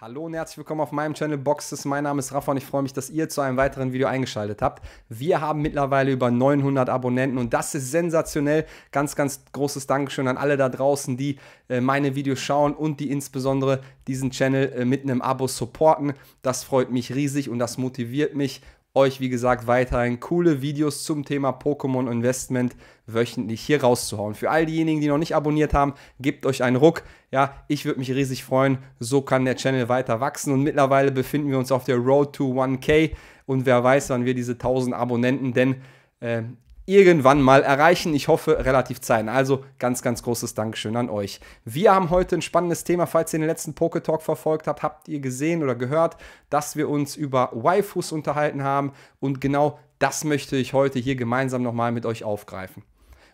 Hallo und herzlich willkommen auf meinem Channel Boxes. Mein Name ist Rafa und ich freue mich, dass ihr zu einem weiteren Video eingeschaltet habt. Wir haben mittlerweile über 900 Abonnenten und das ist sensationell. Ganz, ganz großes Dankeschön an alle da draußen, die äh, meine Videos schauen und die insbesondere diesen Channel äh, mit einem Abo supporten. Das freut mich riesig und das motiviert mich euch, wie gesagt, weiterhin coole Videos zum Thema Pokémon Investment wöchentlich hier rauszuhauen. Für all diejenigen, die noch nicht abonniert haben, gebt euch einen Ruck. Ja, ich würde mich riesig freuen. So kann der Channel weiter wachsen. Und mittlerweile befinden wir uns auf der Road to 1K. Und wer weiß, wann wir diese 1000 Abonnenten denn ähm, irgendwann mal erreichen. Ich hoffe, relativ zeitnah. Also ganz, ganz großes Dankeschön an euch. Wir haben heute ein spannendes Thema. Falls ihr den letzten Poke Talk verfolgt habt, habt ihr gesehen oder gehört, dass wir uns über Waifus unterhalten haben. Und genau das möchte ich heute hier gemeinsam nochmal mit euch aufgreifen.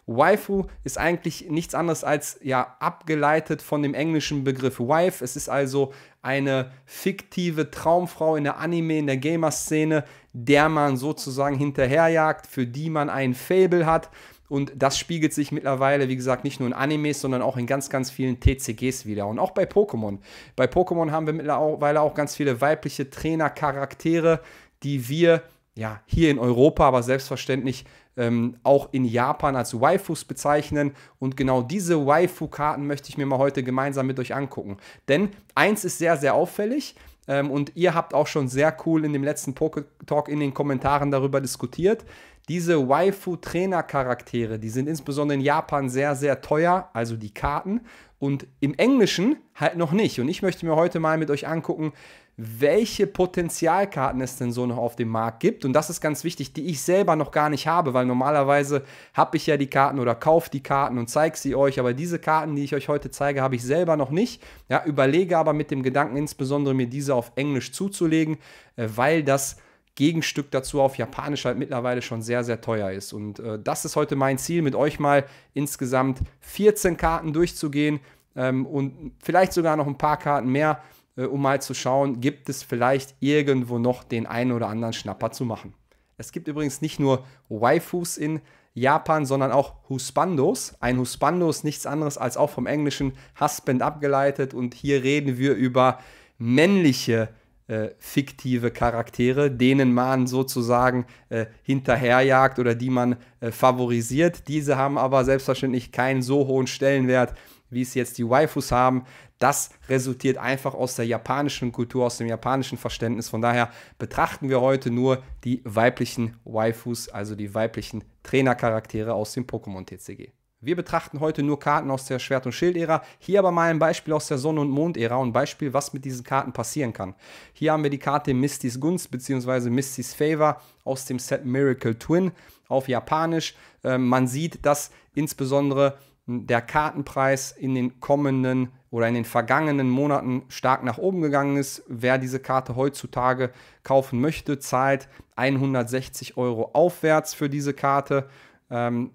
Waifu ist eigentlich nichts anderes als ja abgeleitet von dem englischen Begriff Wife. Es ist also eine fiktive Traumfrau in der Anime, in der Gamer-Szene, der man sozusagen hinterherjagt, für die man ein Fable hat. Und das spiegelt sich mittlerweile, wie gesagt, nicht nur in Animes, sondern auch in ganz, ganz vielen TCGs wieder. Und auch bei Pokémon. Bei Pokémon haben wir mittlerweile auch ganz viele weibliche Trainercharaktere, die wir ja hier in Europa, aber selbstverständlich ähm, auch in Japan als Waifus bezeichnen. Und genau diese Waifu-Karten möchte ich mir mal heute gemeinsam mit euch angucken. Denn eins ist sehr, sehr auffällig ähm, und ihr habt auch schon sehr cool in dem letzten Poke Talk in den Kommentaren darüber diskutiert. Diese Waifu-Trainer-Charaktere, die sind insbesondere in Japan sehr, sehr teuer, also die Karten. Und im Englischen halt noch nicht. Und ich möchte mir heute mal mit euch angucken, welche Potenzialkarten es denn so noch auf dem Markt gibt. Und das ist ganz wichtig, die ich selber noch gar nicht habe, weil normalerweise habe ich ja die Karten oder kaufe die Karten und zeige sie euch. Aber diese Karten, die ich euch heute zeige, habe ich selber noch nicht. Ja, überlege aber mit dem Gedanken insbesondere, mir diese auf Englisch zuzulegen, äh, weil das Gegenstück dazu auf Japanisch halt mittlerweile schon sehr, sehr teuer ist. Und äh, das ist heute mein Ziel, mit euch mal insgesamt 14 Karten durchzugehen ähm, und vielleicht sogar noch ein paar Karten mehr, äh, um mal zu schauen, gibt es vielleicht irgendwo noch den einen oder anderen Schnapper zu machen. Es gibt übrigens nicht nur Waifus in Japan, sondern auch Husbandos. Ein Husbando ist nichts anderes als auch vom englischen Husband abgeleitet und hier reden wir über männliche äh, fiktive Charaktere, denen man sozusagen äh, hinterherjagt oder die man äh, favorisiert. Diese haben aber selbstverständlich keinen so hohen Stellenwert wie es jetzt die Waifus haben, das resultiert einfach aus der japanischen Kultur, aus dem japanischen Verständnis. Von daher betrachten wir heute nur die weiblichen Waifus, also die weiblichen Trainercharaktere aus dem Pokémon TCG. Wir betrachten heute nur Karten aus der Schwert- und Schild-Ära. Hier aber mal ein Beispiel aus der Sonne- und Mond-Ära und ein Beispiel, was mit diesen Karten passieren kann. Hier haben wir die Karte Misty's Gunst bzw. Misty's Favor aus dem Set Miracle Twin auf Japanisch. Ähm, man sieht, dass insbesondere der Kartenpreis in den kommenden oder in den vergangenen Monaten stark nach oben gegangen ist. Wer diese Karte heutzutage kaufen möchte, zahlt 160 Euro aufwärts für diese Karte. Ähm,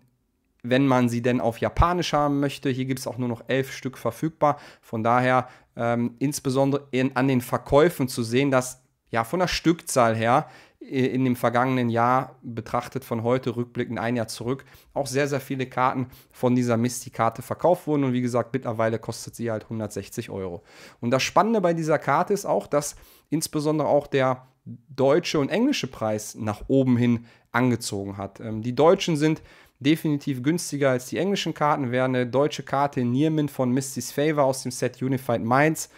wenn man sie denn auf Japanisch haben möchte, hier gibt es auch nur noch elf Stück verfügbar. Von daher ähm, insbesondere in, an den Verkäufen zu sehen, dass ja, von der Stückzahl her äh, in dem vergangenen Jahr betrachtet von heute rückblickend ein Jahr zurück auch sehr, sehr viele Karten von dieser Misty-Karte verkauft wurden. Und wie gesagt, mittlerweile kostet sie halt 160 Euro. Und das Spannende bei dieser Karte ist auch, dass insbesondere auch der deutsche und englische Preis nach oben hin angezogen hat. Ähm, die Deutschen sind definitiv günstiger als die englischen Karten. Wäre eine deutsche Karte in Niermin von Misty's Favor aus dem Set Unified Minds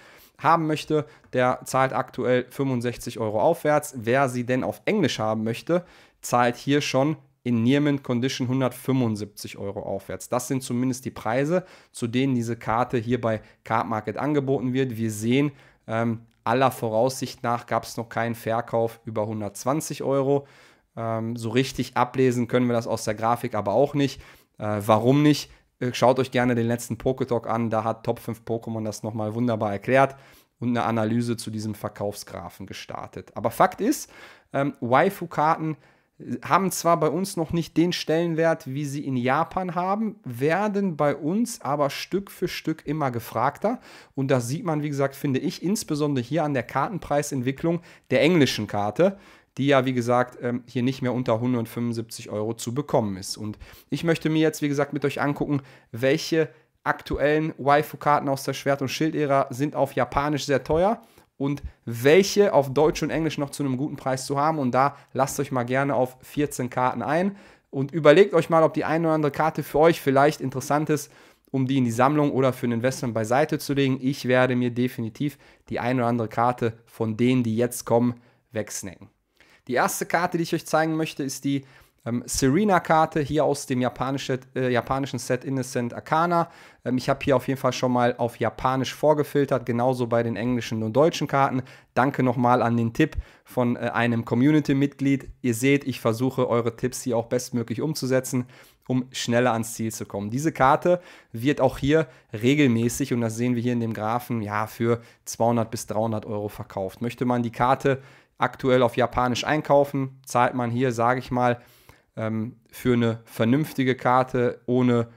haben möchte, der zahlt aktuell 65 Euro aufwärts. Wer sie denn auf Englisch haben möchte, zahlt hier schon in Nearmint Condition 175 Euro aufwärts. Das sind zumindest die Preise, zu denen diese Karte hier bei Card Market angeboten wird. Wir sehen, ähm, aller Voraussicht nach gab es noch keinen Verkauf über 120 Euro. Ähm, so richtig ablesen können wir das aus der Grafik aber auch nicht. Äh, warum nicht? Äh, schaut euch gerne den letzten Poketalk an, da hat Top 5 Pokémon das nochmal wunderbar erklärt und eine Analyse zu diesem Verkaufsgrafen gestartet. Aber Fakt ist, ähm, Waifu-Karten äh, haben zwar bei uns noch nicht den Stellenwert, wie sie in Japan haben, werden bei uns aber Stück für Stück immer gefragter. Und das sieht man, wie gesagt, finde ich, insbesondere hier an der Kartenpreisentwicklung der englischen Karte die ja, wie gesagt, ähm, hier nicht mehr unter 175 Euro zu bekommen ist. Und ich möchte mir jetzt, wie gesagt, mit euch angucken, welche aktuellen Waifu-Karten aus der Schwert- und Schildära sind auf Japanisch sehr teuer und welche auf Deutsch und Englisch noch zu einem guten Preis zu haben. Und da lasst euch mal gerne auf 14 Karten ein und überlegt euch mal, ob die eine oder andere Karte für euch vielleicht interessant ist, um die in die Sammlung oder für ein Investment beiseite zu legen. Ich werde mir definitiv die eine oder andere Karte von denen, die jetzt kommen, wegsnacken. Die erste Karte, die ich euch zeigen möchte, ist die ähm, Serena-Karte hier aus dem japanische, äh, japanischen Set Innocent Arcana. Ähm, ich habe hier auf jeden Fall schon mal auf Japanisch vorgefiltert, genauso bei den englischen und deutschen Karten. Danke nochmal an den Tipp von äh, einem Community-Mitglied. Ihr seht, ich versuche eure Tipps hier auch bestmöglich umzusetzen, um schneller ans Ziel zu kommen. Diese Karte wird auch hier regelmäßig, und das sehen wir hier in dem Graphen, ja, für 200 bis 300 Euro verkauft. Möchte man die Karte aktuell auf Japanisch einkaufen, zahlt man hier, sage ich mal, ähm, für eine vernünftige Karte ohne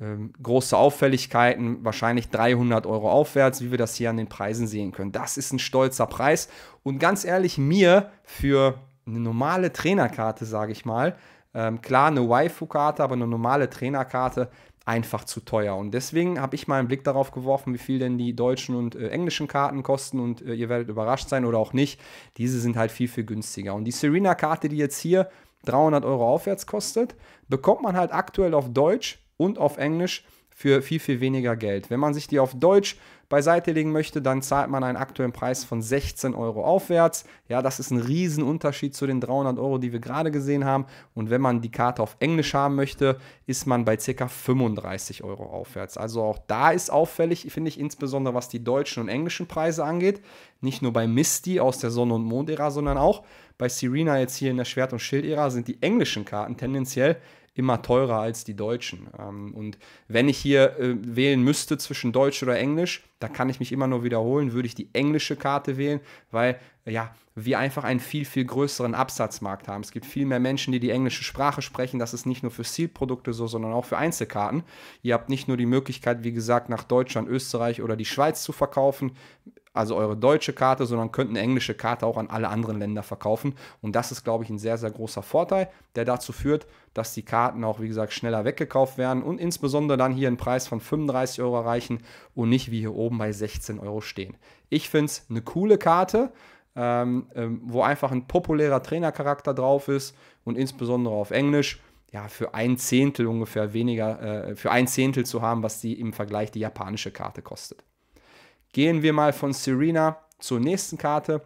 ähm, große Auffälligkeiten, wahrscheinlich 300 Euro aufwärts, wie wir das hier an den Preisen sehen können. Das ist ein stolzer Preis. Und ganz ehrlich, mir für eine normale Trainerkarte, sage ich mal, ähm, klar eine Waifu-Karte, aber eine normale Trainerkarte einfach zu teuer. Und deswegen habe ich mal einen Blick darauf geworfen, wie viel denn die deutschen und äh, englischen Karten kosten. Und äh, ihr werdet überrascht sein oder auch nicht. Diese sind halt viel, viel günstiger. Und die Serena-Karte, die jetzt hier 300 Euro aufwärts kostet, bekommt man halt aktuell auf Deutsch und auf Englisch für viel, viel weniger Geld. Wenn man sich die auf Deutsch beiseite legen möchte, dann zahlt man einen aktuellen Preis von 16 Euro aufwärts. Ja, das ist ein Riesenunterschied zu den 300 Euro, die wir gerade gesehen haben. Und wenn man die Karte auf Englisch haben möchte, ist man bei ca. 35 Euro aufwärts. Also auch da ist auffällig, finde ich, insbesondere was die deutschen und englischen Preise angeht. Nicht nur bei Misty aus der Sonne- und Mond-Ära, sondern auch bei Serena jetzt hier in der Schwert- und Schild-Ära sind die englischen Karten tendenziell immer teurer als die Deutschen. Ähm, und wenn ich hier äh, wählen müsste zwischen Deutsch oder Englisch, da kann ich mich immer nur wiederholen, würde ich die englische Karte wählen, weil äh, ja, wir einfach einen viel, viel größeren Absatzmarkt haben. Es gibt viel mehr Menschen, die die englische Sprache sprechen. Das ist nicht nur für Seed-Produkte so, sondern auch für Einzelkarten. Ihr habt nicht nur die Möglichkeit, wie gesagt, nach Deutschland, Österreich oder die Schweiz zu verkaufen also eure deutsche Karte, sondern könnt eine englische Karte auch an alle anderen Länder verkaufen. Und das ist, glaube ich, ein sehr, sehr großer Vorteil, der dazu führt, dass die Karten auch, wie gesagt, schneller weggekauft werden und insbesondere dann hier einen Preis von 35 Euro erreichen und nicht wie hier oben bei 16 Euro stehen. Ich finde es eine coole Karte. Ähm, ähm, wo einfach ein populärer Trainercharakter drauf ist und insbesondere auf Englisch ja, für ein Zehntel ungefähr weniger, äh, für ein Zehntel zu haben, was die im Vergleich die japanische Karte kostet. Gehen wir mal von Serena zur nächsten Karte.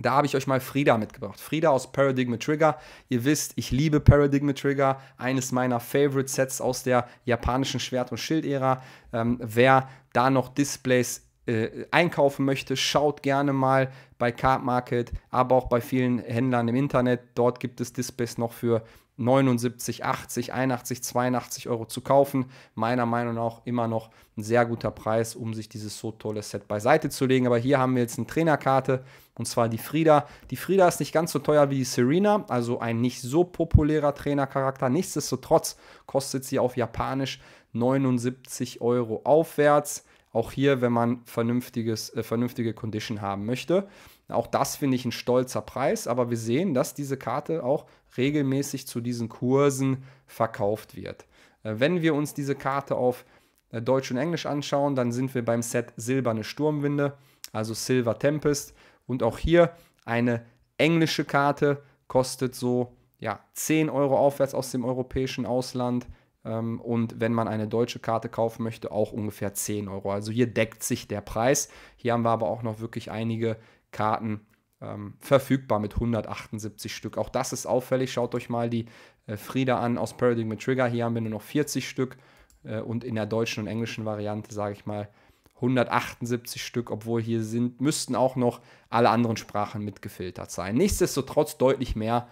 Da habe ich euch mal Frida mitgebracht. Frida aus Paradigma Trigger. Ihr wisst, ich liebe Paradigma Trigger, eines meiner Favorite Sets aus der japanischen Schwert- und Schild-Ära. Ähm, wer da noch Displays äh, einkaufen möchte, schaut gerne mal bei Card Market, aber auch bei vielen Händlern im Internet. Dort gibt es Displays noch für 79, 80, 81, 82 Euro zu kaufen. Meiner Meinung nach immer noch ein sehr guter Preis, um sich dieses so tolle Set beiseite zu legen. Aber hier haben wir jetzt eine Trainerkarte und zwar die Frida. Die Frida ist nicht ganz so teuer wie die Serena, also ein nicht so populärer Trainercharakter. Nichtsdestotrotz kostet sie auf Japanisch 79 Euro aufwärts. Auch hier, wenn man vernünftiges, äh, vernünftige Condition haben möchte. Auch das finde ich ein stolzer Preis, aber wir sehen, dass diese Karte auch regelmäßig zu diesen Kursen verkauft wird. Äh, wenn wir uns diese Karte auf äh, Deutsch und Englisch anschauen, dann sind wir beim Set Silberne Sturmwinde, also Silver Tempest. Und auch hier eine englische Karte kostet so ja, 10 Euro aufwärts aus dem europäischen Ausland. Ähm, und wenn man eine deutsche Karte kaufen möchte, auch ungefähr 10 Euro. Also hier deckt sich der Preis. Hier haben wir aber auch noch wirklich einige Karten ähm, verfügbar mit 178 Stück. Auch das ist auffällig. Schaut euch mal die äh, Frieda an aus Paradigm mit Trigger. Hier haben wir nur noch 40 Stück äh, und in der deutschen und englischen Variante, sage ich mal, 178 Stück, obwohl hier sind, müssten auch noch alle anderen Sprachen mitgefiltert sein. Nichtsdestotrotz deutlich mehr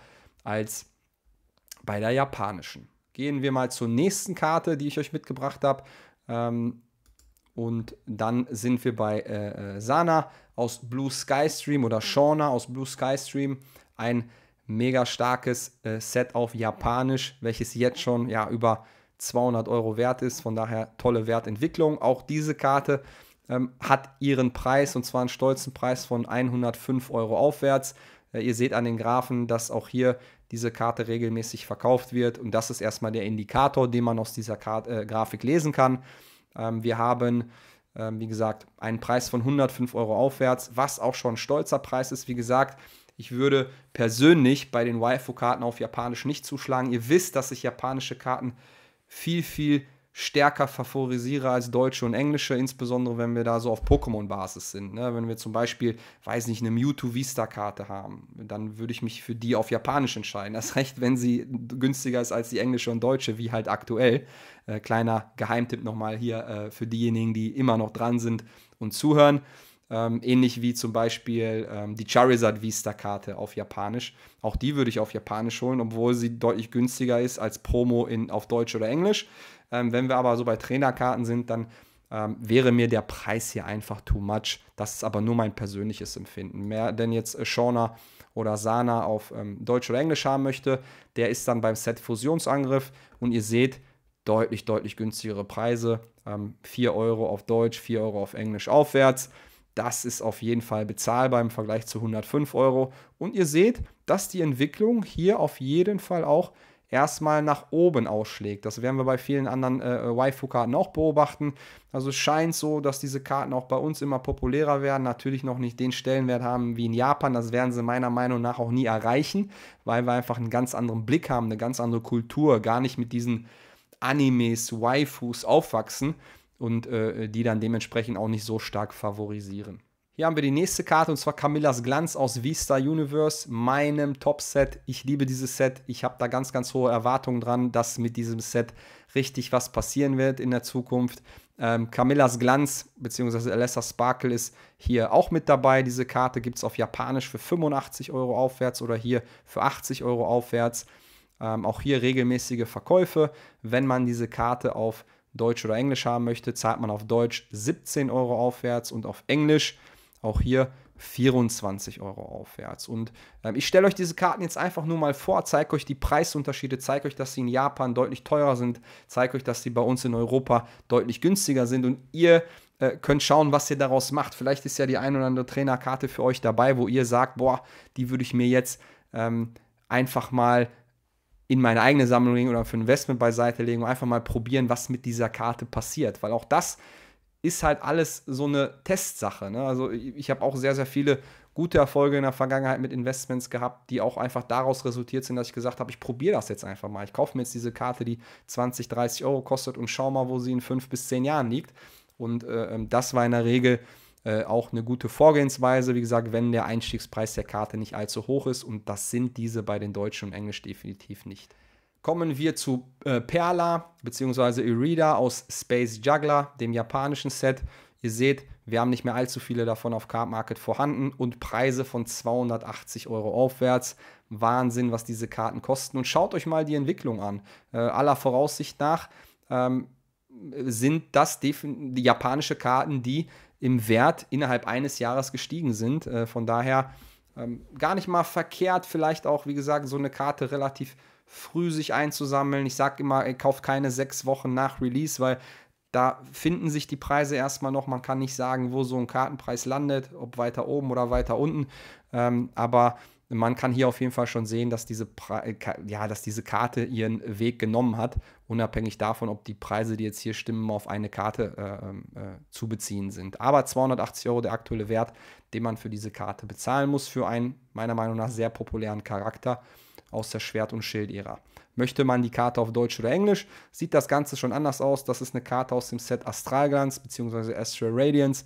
als bei der japanischen. Gehen wir mal zur nächsten Karte, die ich euch mitgebracht habe. Ähm, und dann sind wir bei äh, äh Sana aus Blue Sky Stream oder Shauna aus Blue Sky Stream ein mega starkes äh, Set auf Japanisch, welches jetzt schon ja über 200 Euro wert ist. Von daher tolle Wertentwicklung. Auch diese Karte ähm, hat ihren Preis und zwar einen stolzen Preis von 105 Euro aufwärts. Äh, ihr seht an den Graphen, dass auch hier diese Karte regelmäßig verkauft wird und das ist erstmal der Indikator, den man aus dieser Karte, äh, Grafik lesen kann. Ähm, wir haben ähm, wie gesagt, einen Preis von 105 Euro aufwärts, was auch schon ein stolzer Preis ist. Wie gesagt, ich würde persönlich bei den Waifu-Karten auf Japanisch nicht zuschlagen. Ihr wisst, dass ich japanische Karten viel, viel stärker favorisiere als deutsche und englische, insbesondere wenn wir da so auf Pokémon-Basis sind. Ne? Wenn wir zum Beispiel, weiß nicht, eine Mewtwo Vista-Karte haben, dann würde ich mich für die auf Japanisch entscheiden. Das recht, wenn sie günstiger ist als die englische und deutsche, wie halt aktuell. Äh, kleiner Geheimtipp nochmal hier äh, für diejenigen, die immer noch dran sind und zuhören. Ähm, ähnlich wie zum Beispiel ähm, die Charizard Vista-Karte auf Japanisch. Auch die würde ich auf Japanisch holen, obwohl sie deutlich günstiger ist als Promo in, auf Deutsch oder Englisch. Ähm, wenn wir aber so bei Trainerkarten sind, dann ähm, wäre mir der Preis hier einfach too much. Das ist aber nur mein persönliches Empfinden. Mehr denn jetzt äh, Shauna oder Sana auf ähm, Deutsch oder Englisch haben möchte, der ist dann beim Set Fusionsangriff und ihr seht, deutlich, deutlich günstigere Preise. Ähm, 4 Euro auf Deutsch, 4 Euro auf Englisch aufwärts. Das ist auf jeden Fall bezahlbar im Vergleich zu 105 Euro. Und ihr seht, dass die Entwicklung hier auf jeden Fall auch erstmal nach oben ausschlägt. Das werden wir bei vielen anderen äh, Waifu-Karten auch beobachten. Also es scheint so, dass diese Karten auch bei uns immer populärer werden, natürlich noch nicht den Stellenwert haben wie in Japan. Das werden sie meiner Meinung nach auch nie erreichen, weil wir einfach einen ganz anderen Blick haben, eine ganz andere Kultur, gar nicht mit diesen Animes, Waifus aufwachsen und äh, die dann dementsprechend auch nicht so stark favorisieren. Hier haben wir die nächste Karte und zwar Camillas Glanz aus Vista Universe, meinem Top-Set. Ich liebe dieses Set. Ich habe da ganz, ganz hohe Erwartungen dran, dass mit diesem Set richtig was passieren wird in der Zukunft. Ähm, Camillas Glanz bzw. Alessa Sparkle ist hier auch mit dabei. Diese Karte gibt es auf Japanisch für 85 Euro aufwärts oder hier für 80 Euro aufwärts. Ähm, auch hier regelmäßige Verkäufe. Wenn man diese Karte auf Deutsch oder Englisch haben möchte, zahlt man auf Deutsch 17 Euro aufwärts und auf Englisch auch hier 24 Euro aufwärts. Und ähm, ich stelle euch diese Karten jetzt einfach nur mal vor, zeige euch die Preisunterschiede, zeige euch, dass sie in Japan deutlich teurer sind, zeige euch, dass sie bei uns in Europa deutlich günstiger sind und ihr äh, könnt schauen, was ihr daraus macht. Vielleicht ist ja die ein oder andere Trainerkarte für euch dabei, wo ihr sagt, boah, die würde ich mir jetzt ähm, einfach mal in meine eigene Sammlung legen oder für Investment beiseite legen und einfach mal probieren, was mit dieser Karte passiert. Weil auch das ist halt alles so eine Testsache. Ne? Also ich habe auch sehr, sehr viele gute Erfolge in der Vergangenheit mit Investments gehabt, die auch einfach daraus resultiert sind, dass ich gesagt habe, ich probiere das jetzt einfach mal. Ich kaufe mir jetzt diese Karte, die 20, 30 Euro kostet und schau mal, wo sie in fünf bis zehn Jahren liegt. Und äh, ähm, das war in der Regel äh, auch eine gute Vorgehensweise, wie gesagt, wenn der Einstiegspreis der Karte nicht allzu hoch ist. Und das sind diese bei den Deutschen und Englisch definitiv nicht. Kommen wir zu äh, Perla bzw. Irida aus Space Juggler, dem japanischen Set. Ihr seht, wir haben nicht mehr allzu viele davon auf Card Market vorhanden und Preise von 280 Euro aufwärts. Wahnsinn, was diese Karten kosten. Und schaut euch mal die Entwicklung an. Äh, aller Voraussicht nach ähm, sind das die japanische Karten, die im Wert innerhalb eines Jahres gestiegen sind. Äh, von daher ähm, gar nicht mal verkehrt, vielleicht auch, wie gesagt, so eine Karte relativ früh sich einzusammeln. Ich sage immer, ihr äh, kauft keine sechs Wochen nach Release, weil da finden sich die Preise erstmal noch. Man kann nicht sagen, wo so ein Kartenpreis landet, ob weiter oben oder weiter unten. Ähm, aber man kann hier auf jeden Fall schon sehen, dass diese, äh, ja, dass diese Karte ihren Weg genommen hat, unabhängig davon, ob die Preise, die jetzt hier stimmen, auf eine Karte äh, ähm, äh, zu beziehen sind. Aber 280 Euro der aktuelle Wert, den man für diese Karte bezahlen muss, für einen meiner Meinung nach sehr populären Charakter aus der Schwert- und Schild-Ära. Möchte man die Karte auf Deutsch oder Englisch, sieht das Ganze schon anders aus. Das ist eine Karte aus dem Set Astralglanz bzw. Astral Radiance,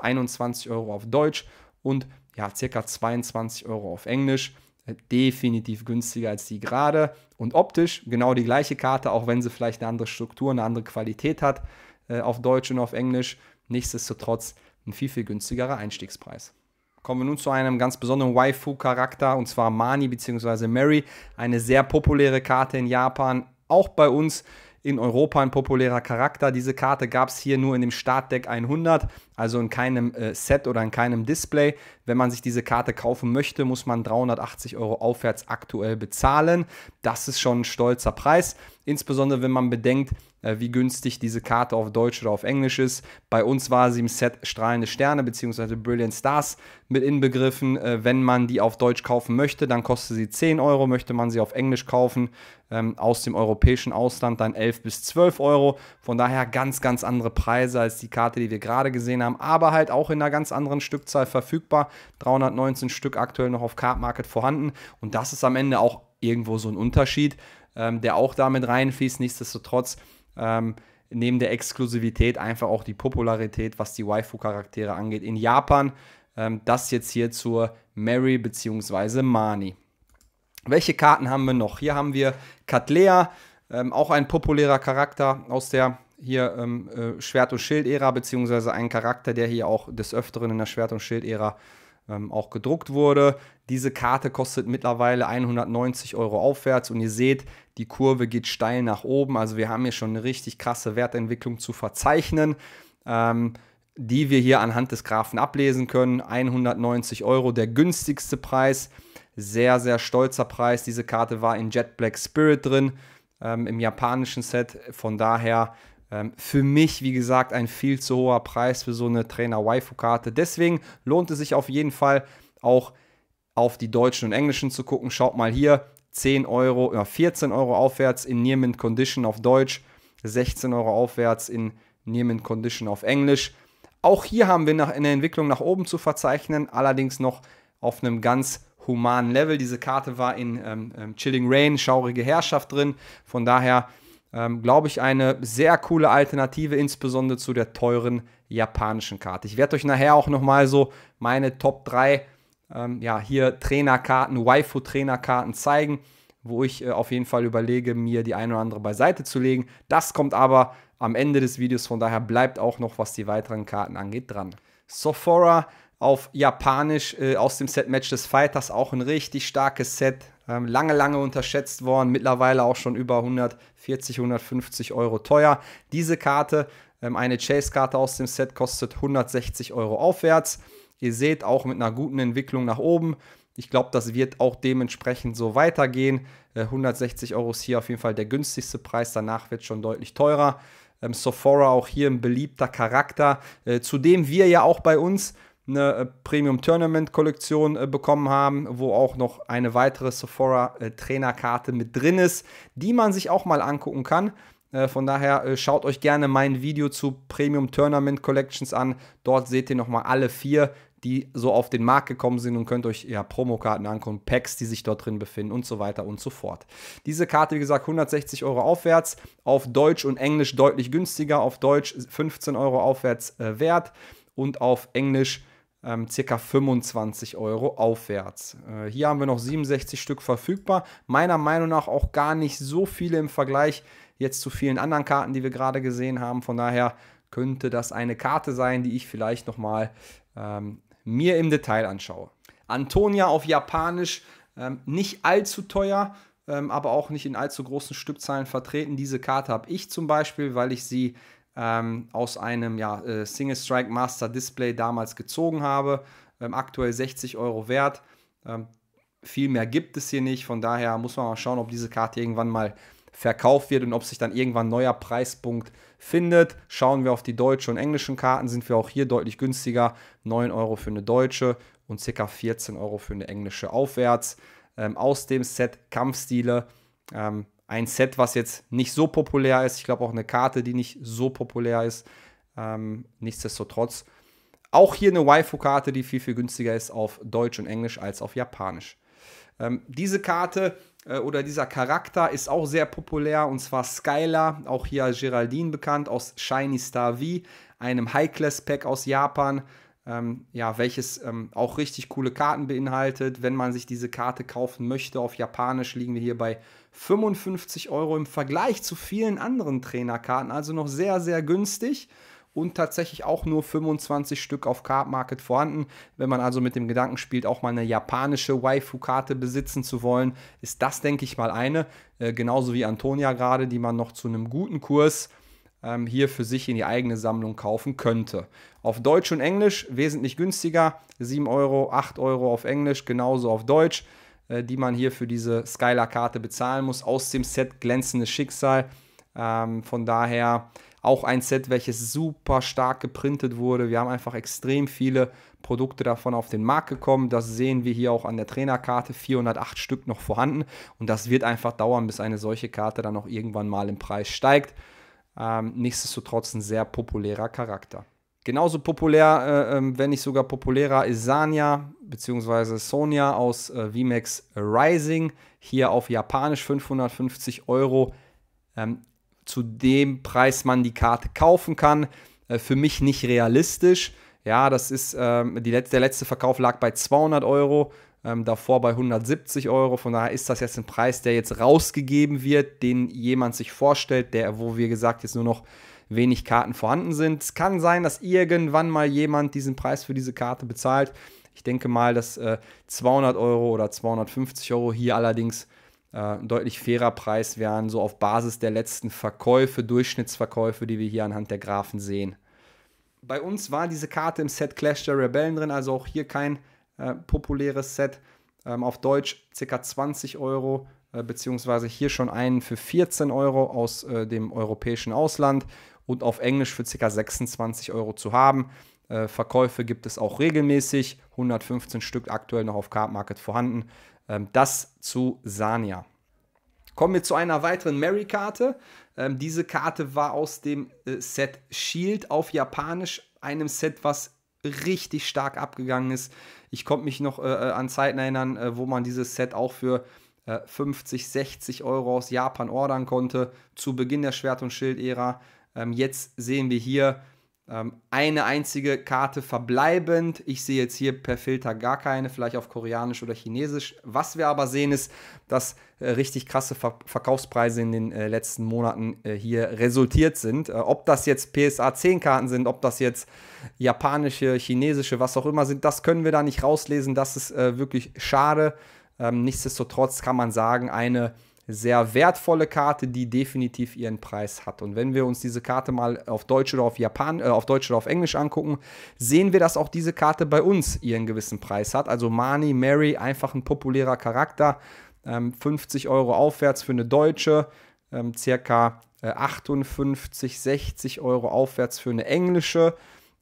21 Euro auf Deutsch und ja, circa 22 Euro auf Englisch. Äh, definitiv günstiger als die gerade und optisch genau die gleiche Karte, auch wenn sie vielleicht eine andere Struktur, eine andere Qualität hat äh, auf Deutsch und auf Englisch. Nichtsdestotrotz ein viel, viel günstigerer Einstiegspreis. Kommen wir nun zu einem ganz besonderen Waifu-Charakter und zwar Mani bzw. Mary, eine sehr populäre Karte in Japan, auch bei uns in Europa ein populärer Charakter. Diese Karte gab es hier nur in dem Startdeck 100, also in keinem äh, Set oder in keinem Display. Wenn man sich diese Karte kaufen möchte, muss man 380 Euro aufwärts aktuell bezahlen. Das ist schon ein stolzer Preis, insbesondere wenn man bedenkt, äh, wie günstig diese Karte auf Deutsch oder auf Englisch ist. Bei uns war sie im Set Strahlende Sterne bzw. Brilliant Stars mit inbegriffen. Äh, wenn man die auf Deutsch kaufen möchte, dann kostet sie 10 Euro. Möchte man sie auf Englisch kaufen, ähm, aus dem europäischen Ausland dann 11 bis 12 Euro. Von daher ganz, ganz andere Preise als die Karte, die wir gerade gesehen haben, aber halt auch in einer ganz anderen Stückzahl verfügbar. 319 Stück aktuell noch auf Card Market vorhanden. Und das ist am Ende auch irgendwo so ein Unterschied, ähm, der auch damit reinfließt. Nichtsdestotrotz ähm, neben der Exklusivität einfach auch die Popularität, was die Waifu-Charaktere angeht in Japan. Ähm, das jetzt hier zur Mary bzw. Mani. Welche Karten haben wir noch? Hier haben wir Katlea, ähm, auch ein populärer Charakter aus der hier ähm, äh, Schwert- und Schild-Ära, beziehungsweise ein Charakter, der hier auch des Öfteren in der Schwert- und Schild-Ära ähm, auch gedruckt wurde. Diese Karte kostet mittlerweile 190 Euro aufwärts und ihr seht, die Kurve geht steil nach oben. Also wir haben hier schon eine richtig krasse Wertentwicklung zu verzeichnen. Ähm, die wir hier anhand des Graphen ablesen können. 190 Euro, der günstigste Preis. Sehr, sehr stolzer Preis. Diese Karte war in Jet Black Spirit drin, ähm, im japanischen Set. Von daher ähm, für mich, wie gesagt, ein viel zu hoher Preis für so eine Trainer-Waifu-Karte. Deswegen lohnt es sich auf jeden Fall auch auf die deutschen und englischen zu gucken, schaut mal hier, 10 Euro, 14 Euro aufwärts in Near Mint Condition auf Deutsch, 16 Euro aufwärts in Near Mint Condition auf Englisch. Auch hier haben wir eine Entwicklung nach oben zu verzeichnen, allerdings noch auf einem ganz humanen Level. Diese Karte war in ähm, ähm, Chilling Rain, schaurige Herrschaft drin. Von daher ähm, glaube ich, eine sehr coole Alternative, insbesondere zu der teuren japanischen Karte. Ich werde euch nachher auch nochmal so meine Top 3 ähm, ja, hier Trainerkarten, Waifu-Trainerkarten zeigen, wo ich äh, auf jeden Fall überlege, mir die eine oder andere beiseite zu legen. Das kommt aber am Ende des Videos, von daher bleibt auch noch, was die weiteren Karten angeht, dran. Sephora auf Japanisch äh, aus dem Set Match des Fighters, auch ein richtig starkes Set. Ähm, lange, lange unterschätzt worden, mittlerweile auch schon über 140, 150 Euro teuer. Diese Karte, ähm, eine Chase-Karte aus dem Set, kostet 160 Euro aufwärts. Ihr seht auch mit einer guten Entwicklung nach oben. Ich glaube, das wird auch dementsprechend so weitergehen. 160 äh, Euro ist hier auf jeden Fall der günstigste Preis. Danach wird es schon deutlich teurer. Ähm, Sephora auch hier ein beliebter Charakter, äh, zu dem wir ja auch bei uns eine äh, Premium Tournament Kollektion äh, bekommen haben, wo auch noch eine weitere Sephora äh, Trainerkarte mit drin ist, die man sich auch mal angucken kann. Von daher schaut euch gerne mein Video zu Premium Tournament Collections an. Dort seht ihr nochmal alle vier die so auf den Markt gekommen sind und könnt euch ja Promokarten angucken, Packs, die sich dort drin befinden und so weiter und so fort. Diese Karte, wie gesagt, 160 Euro aufwärts, auf Deutsch und Englisch deutlich günstiger, auf Deutsch 15 Euro aufwärts äh, wert und auf Englisch ähm, circa 25 Euro aufwärts. Äh, hier haben wir noch 67 Stück verfügbar. Meiner Meinung nach auch gar nicht so viele im Vergleich jetzt zu vielen anderen Karten, die wir gerade gesehen haben. Von daher könnte das eine Karte sein, die ich vielleicht nochmal ähm, mir im Detail anschaue. Antonia auf Japanisch, ähm, nicht allzu teuer, ähm, aber auch nicht in allzu großen Stückzahlen vertreten. Diese Karte habe ich zum Beispiel, weil ich sie ähm, aus einem ja, äh, Single Strike Master Display damals gezogen habe. Ähm, aktuell 60 Euro wert. Ähm, viel mehr gibt es hier nicht, von daher muss man mal schauen, ob diese Karte irgendwann mal verkauft wird und ob sich dann irgendwann ein neuer Preispunkt findet. Schauen wir auf die deutschen und englischen Karten, sind wir auch hier deutlich günstiger. 9 Euro für eine deutsche und ca. 14 Euro für eine englische aufwärts. Ähm, aus dem Set Kampfstile. Ähm, ein Set, was jetzt nicht so populär ist. Ich glaube auch eine Karte, die nicht so populär ist. Ähm, nichtsdestotrotz. Auch hier eine Waifu-Karte, die viel, viel günstiger ist auf Deutsch und Englisch als auf Japanisch. Ähm, diese Karte äh, oder dieser Charakter ist auch sehr populär und zwar Skylar, auch hier als Geraldine bekannt, aus Shiny Star V, einem High-Class-Pack aus Japan, ähm, ja, welches ähm, auch richtig coole Karten beinhaltet. Wenn man sich diese Karte kaufen möchte, auf Japanisch liegen wir hier bei 55 Euro im Vergleich zu vielen anderen Trainerkarten, also noch sehr, sehr günstig und tatsächlich auch nur 25 Stück auf Card Market vorhanden. Wenn man also mit dem Gedanken spielt, auch mal eine japanische Waifu-Karte besitzen zu wollen, ist das, denke ich mal, eine. Äh, genauso wie Antonia gerade, die man noch zu einem guten Kurs ähm, hier für sich in die eigene Sammlung kaufen könnte. Auf Deutsch und Englisch wesentlich günstiger. 7 Euro, 8 Euro auf Englisch, genauso auf Deutsch äh, die man hier für diese Skylar-Karte bezahlen muss, aus dem Set Glänzendes Schicksal. Ähm, von daher auch ein Set, welches super stark geprintet wurde. Wir haben einfach extrem viele Produkte davon auf den Markt gekommen. Das sehen wir hier auch an der Trainerkarte. 408 Stück noch vorhanden. Und das wird einfach dauern, bis eine solche Karte dann auch irgendwann mal im Preis steigt. Ähm, nichtsdestotrotz ein sehr populärer Charakter. Genauso populär, äh, ähm, wenn nicht sogar populärer, ist Sanya bzw. Sonia aus äh, VMAX Rising. Hier auf Japanisch 550 Euro. Ähm, zu dem Preis man die Karte kaufen kann. Äh, für mich nicht realistisch. Ja, das ist, ähm, die Let der letzte Verkauf lag bei 200 Euro, ähm, davor bei 170 Euro. Von daher ist das jetzt ein Preis, der jetzt rausgegeben wird, den jemand sich vorstellt, der, wo wir gesagt jetzt nur noch wenig Karten vorhanden sind. Es kann sein, dass irgendwann mal jemand diesen Preis für diese Karte bezahlt. Ich denke mal, dass äh, 200 Euro oder 250 Euro hier allerdings äh, ein deutlich fairer Preis wären, so auf Basis der letzten Verkäufe, Durchschnittsverkäufe, die wir hier anhand der Graphen sehen. Bei uns war diese Karte im Set Clash der Rebellen drin, also auch hier kein äh, populäres Set. Ähm, auf Deutsch ca. 20 Euro, äh, beziehungsweise hier schon einen für 14 Euro aus äh, dem europäischen Ausland und auf Englisch für ca. 26 Euro zu haben. Äh, Verkäufe gibt es auch regelmäßig, 115 Stück aktuell noch auf Card Market vorhanden. Ähm, das zu Sania. Kommen wir zu einer weiteren Mary-Karte. Ähm, diese Karte war aus dem äh, Set Shield auf Japanisch, einem Set, was richtig stark abgegangen ist. Ich konnte mich noch äh, äh, an Zeiten erinnern, wo man dieses Set auch für 50, 60 Euro aus Japan ordern konnte, zu Beginn der Schwert- und Schild-Ära. Ähm, jetzt sehen wir hier ähm, eine einzige Karte verbleibend. Ich sehe jetzt hier per Filter gar keine, vielleicht auf Koreanisch oder Chinesisch. Was wir aber sehen, ist, dass äh, richtig krasse Ver Verkaufspreise in den äh, letzten Monaten äh, hier resultiert sind. Äh, ob das jetzt PSA 10 Karten sind, ob das jetzt japanische, chinesische, was auch immer sind, das können wir da nicht rauslesen. Das ist äh, wirklich schade. Ähm, nichtsdestotrotz kann man sagen, eine sehr wertvolle Karte, die definitiv ihren Preis hat. Und wenn wir uns diese Karte mal auf Deutsch oder auf Japan, äh, auf Deutsch oder auf Englisch angucken, sehen wir, dass auch diese Karte bei uns ihren gewissen Preis hat. Also Mani, Mary, einfach ein populärer Charakter. Ähm, 50 Euro aufwärts für eine Deutsche, ähm, circa 58, äh, 60 Euro aufwärts für eine englische.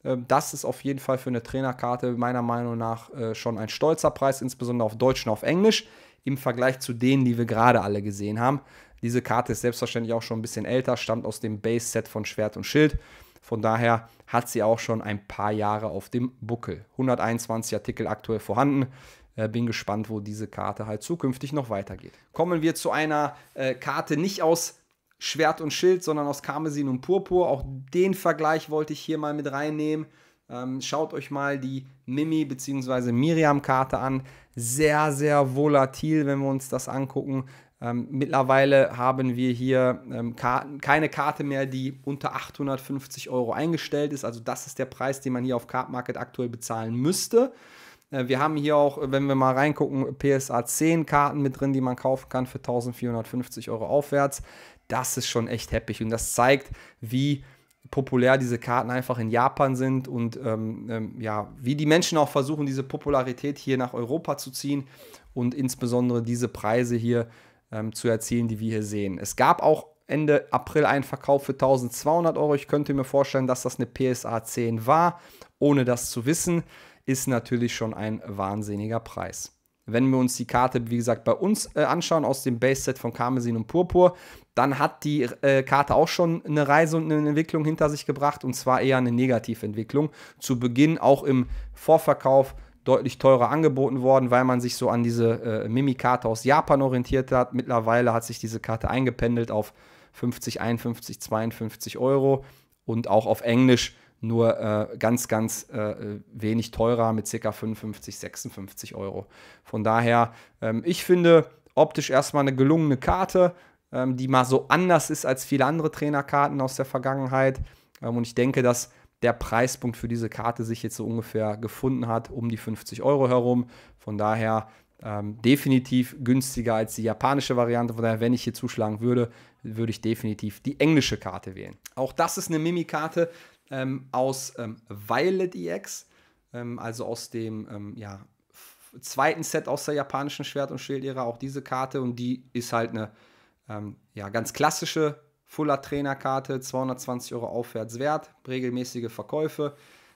Ähm, das ist auf jeden Fall für eine Trainerkarte meiner Meinung nach äh, schon ein stolzer Preis, insbesondere auf Deutsch und auf Englisch im Vergleich zu denen, die wir gerade alle gesehen haben. Diese Karte ist selbstverständlich auch schon ein bisschen älter, stammt aus dem Base-Set von Schwert und Schild. Von daher hat sie auch schon ein paar Jahre auf dem Buckel. 121 Artikel aktuell vorhanden. Äh, bin gespannt, wo diese Karte halt zukünftig noch weitergeht. Kommen wir zu einer äh, Karte nicht aus Schwert und Schild, sondern aus Karmesin und Purpur. Auch den Vergleich wollte ich hier mal mit reinnehmen. Ähm, schaut euch mal die Mimi bzw. Miriam-Karte an. Sehr, sehr volatil, wenn wir uns das angucken. Ähm, mittlerweile haben wir hier ähm, Karten, keine Karte mehr, die unter 850 Euro eingestellt ist. Also das ist der Preis, den man hier auf Cardmarket aktuell bezahlen müsste. Äh, wir haben hier auch, wenn wir mal reingucken, PSA 10 Karten mit drin, die man kaufen kann für 1450 Euro aufwärts. Das ist schon echt happy und das zeigt, wie populär diese Karten einfach in Japan sind und ähm, ähm, ja, wie die Menschen auch versuchen, diese Popularität hier nach Europa zu ziehen und insbesondere diese Preise hier ähm, zu erzielen, die wir hier sehen. Es gab auch Ende April einen Verkauf für 1200 Euro. Ich könnte mir vorstellen, dass das eine PSA 10 war. Ohne das zu wissen, ist natürlich schon ein wahnsinniger Preis. Wenn wir uns die Karte, wie gesagt, bei uns äh, anschauen aus dem Base-Set von Karmesin und Purpur, dann hat die äh, Karte auch schon eine Reise und eine Entwicklung hinter sich gebracht und zwar eher eine Negativentwicklung. Zu Beginn auch im Vorverkauf deutlich teurer angeboten worden, weil man sich so an diese äh, Mimi-Karte aus Japan orientiert hat. Mittlerweile hat sich diese Karte eingependelt auf 50, 51, 52 Euro und auch auf Englisch nur äh, ganz, ganz äh, wenig teurer mit ca. 55, 56 Euro. Von daher, ähm, ich finde optisch erstmal eine gelungene Karte ähm, die mal so anders ist als viele andere Trainerkarten aus der Vergangenheit. Ähm, und ich denke, dass der Preispunkt für diese Karte sich jetzt so ungefähr gefunden hat, um die 50 Euro herum. Von daher ähm, definitiv günstiger als die japanische Variante. Von daher, wenn ich hier zuschlagen würde, würde ich definitiv die englische Karte wählen. Auch das ist eine Mimikarte ähm, aus ähm, Violet EX, ähm, also aus dem ähm, ja, zweiten Set aus der japanischen Schwert- und Schildehre. Auch diese Karte und die ist halt eine ähm, ja, ganz klassische Fuller Trainerkarte, 220 Euro aufwärts wert, regelmäßige Verkäufe,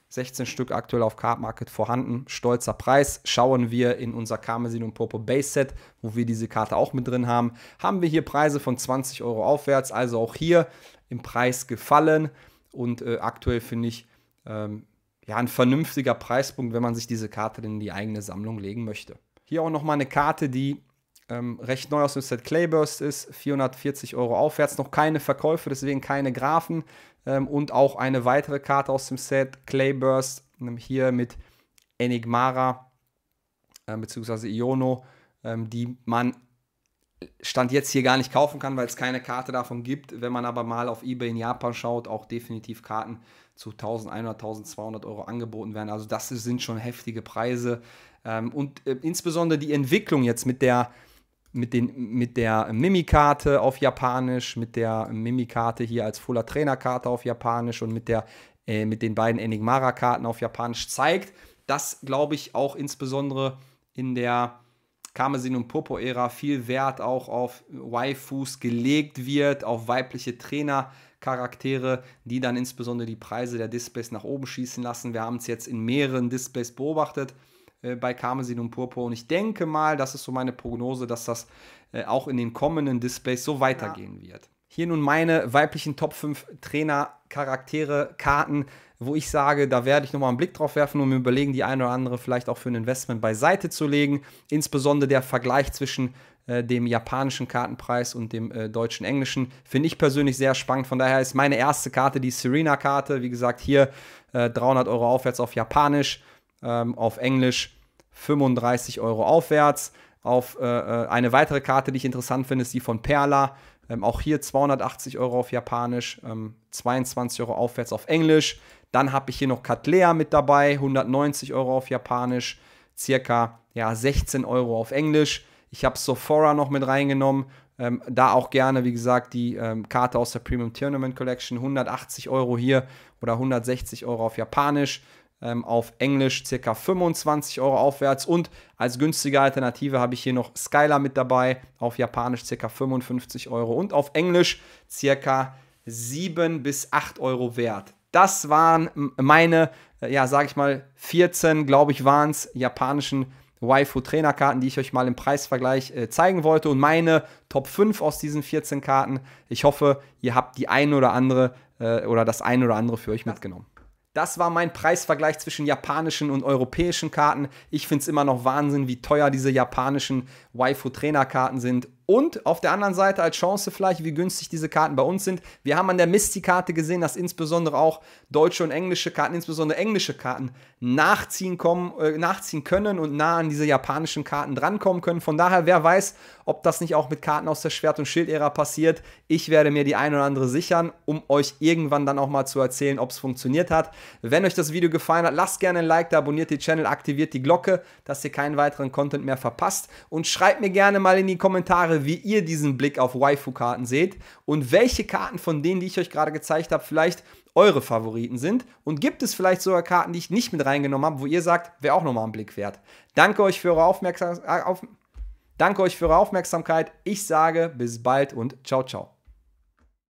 16 Stück aktuell auf Card Market vorhanden, stolzer Preis. Schauen wir in unser Karmesin und Popo Base Set, wo wir diese Karte auch mit drin haben, haben wir hier Preise von 20 Euro aufwärts, also auch hier im Preis gefallen und äh, aktuell finde ich ähm, ja ein vernünftiger Preispunkt, wenn man sich diese Karte in die eigene Sammlung legen möchte. Hier auch nochmal eine Karte, die ähm, recht neu aus dem Set Clayburst ist, 440 Euro aufwärts, noch keine Verkäufe, deswegen keine Graphen ähm, und auch eine weitere Karte aus dem Set Clayburst, hier mit Enigmara äh, bzw. Iono, ähm, die man Stand jetzt hier gar nicht kaufen kann, weil es keine Karte davon gibt. Wenn man aber mal auf eBay in Japan schaut, auch definitiv Karten zu 1100, 1200 Euro angeboten werden. Also das sind schon heftige Preise. Ähm, und äh, insbesondere die Entwicklung jetzt mit der mit, den, mit der Mimikarte auf Japanisch, mit der Mimikarte hier als Fuller Trainerkarte auf Japanisch und mit, der, äh, mit den beiden Enigmara-Karten auf Japanisch zeigt, dass, glaube ich, auch insbesondere in der Kamesin und Popo-Ära viel Wert auch auf Waifus gelegt wird, auf weibliche Trainercharaktere, die dann insbesondere die Preise der Displays nach oben schießen lassen. Wir haben es jetzt in mehreren Displays beobachtet. Äh, bei Karmesin und Purpur. Und ich denke mal, das ist so meine Prognose, dass das äh, auch in den kommenden Displays so weitergehen ja. wird. Hier nun meine weiblichen Top 5 Trainer, Charaktere, Karten, wo ich sage, da werde ich nochmal einen Blick drauf werfen und mir überlegen, die eine oder andere vielleicht auch für ein Investment beiseite zu legen. Insbesondere der Vergleich zwischen äh, dem japanischen Kartenpreis und dem äh, deutschen englischen finde ich persönlich sehr spannend. Von daher ist meine erste Karte die Serena-Karte. Wie gesagt, hier äh, 300 Euro aufwärts auf Japanisch, ähm, auf Englisch 35 Euro aufwärts. Auf äh, äh, eine weitere Karte, die ich interessant finde, ist die von Perla. Ähm, auch hier 280 Euro auf Japanisch, ähm, 22 Euro aufwärts auf Englisch. Dann habe ich hier noch Catlea mit dabei, 190 Euro auf Japanisch, circa ja, 16 Euro auf Englisch. Ich habe Sephora noch mit reingenommen. Ähm, da auch gerne, wie gesagt, die ähm, Karte aus der Premium Tournament Collection, 180 Euro hier oder 160 Euro auf Japanisch ähm, auf Englisch ca. 25 Euro aufwärts. Und als günstige Alternative habe ich hier noch Skylar mit dabei, auf Japanisch ca. 55 Euro und auf Englisch ca. 7 bis 8 Euro wert. Das waren meine, äh, ja, sage ich mal, 14, glaube ich, waren es, japanischen Waifu Trainerkarten, die ich euch mal im Preisvergleich äh, zeigen wollte und meine Top 5 aus diesen 14 Karten. Ich hoffe, ihr habt die ein oder andere äh, oder das ein oder andere für euch mitgenommen. Das war mein Preisvergleich zwischen japanischen und europäischen Karten. Ich finde es immer noch Wahnsinn, wie teuer diese japanischen Waifu-Trainerkarten sind und auf der anderen Seite als Chance vielleicht, wie günstig diese Karten bei uns sind. Wir haben an der Misty-Karte gesehen, dass insbesondere auch deutsche und englische Karten, insbesondere englische Karten, nachziehen, kommen, äh, nachziehen können und nah an diese japanischen Karten drankommen können. Von daher, wer weiß, ob das nicht auch mit Karten aus der Schwert- und Schild-Ära passiert. Ich werde mir die ein oder andere sichern, um euch irgendwann dann auch mal zu erzählen, ob es funktioniert hat. Wenn euch das Video gefallen hat, lasst gerne ein Like da, abonniert den Channel, aktiviert die Glocke, dass ihr keinen weiteren Content mehr verpasst. Und schreibt mir gerne mal in die Kommentare, Kommentare, wie ihr diesen Blick auf Waifu-Karten seht und welche Karten von denen, die ich euch gerade gezeigt habe, vielleicht eure Favoriten sind. Und gibt es vielleicht sogar Karten, die ich nicht mit reingenommen habe, wo ihr sagt, wäre auch nochmal ein Blick wert. Danke euch für eure Aufmerksamkeit. Äh, auf Danke euch für eure Aufmerksamkeit. Ich sage bis bald und ciao, ciao.